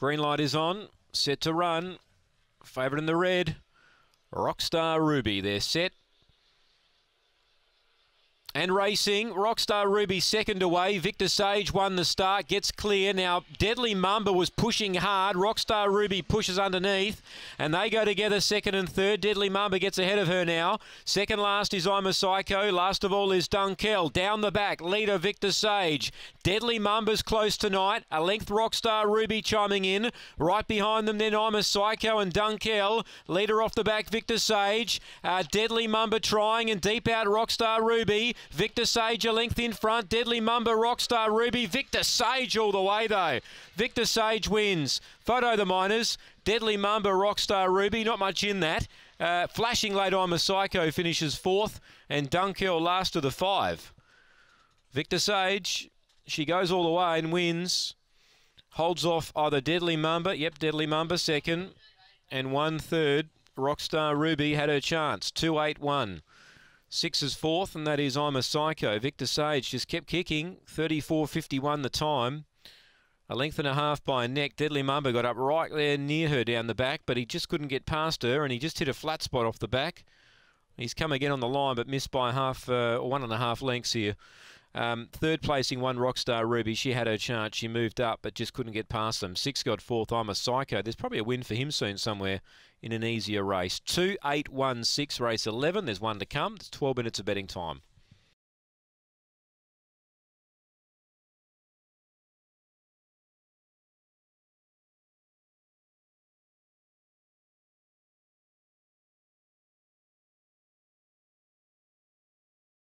Green light is on, set to run. Favourite in the red, Rockstar Ruby. They're set. And racing, Rockstar Ruby second away. Victor Sage won the start, gets clear. Now, Deadly Mamba was pushing hard. Rockstar Ruby pushes underneath, and they go together second and third. Deadly Mamba gets ahead of her now. Second last is I'm a Psycho. Last of all is Dunkel. Down the back, leader Victor Sage. Deadly Mamba's close tonight. A length Rockstar Ruby chiming in. Right behind them, then I'm a Psycho and Dunkel. Leader off the back, Victor Sage. Uh, Deadly Mamba trying, and deep out Rockstar Ruby. Victor Sage a length in front. Deadly Mumba, Rockstar Ruby. Victor Sage all the way, though. Victor Sage wins. Photo the Miners. Deadly Mumba, Rockstar Ruby. Not much in that. Uh, flashing late on psycho finishes fourth. And Dunkel last of the five. Victor Sage, she goes all the way and wins. Holds off either Deadly Mumba. Yep, Deadly Mumba second. And one third. Rockstar Ruby had her chance. 281. Six is fourth, and that is I'm a Psycho. Victor Sage just kept kicking. 34.51 the time. A length and a half by a neck. Deadly Mumba got up right there near her down the back, but he just couldn't get past her, and he just hit a flat spot off the back. He's come again on the line, but missed by half, uh, one and a half lengths here. Um, third placing one Rockstar Ruby. She had her chance. She moved up, but just couldn't get past them. Six got fourth. I'm a Psycho. There's probably a win for him soon somewhere in an easier race. Two eight one six race eleven. There's one to come. It's 12 minutes of betting time.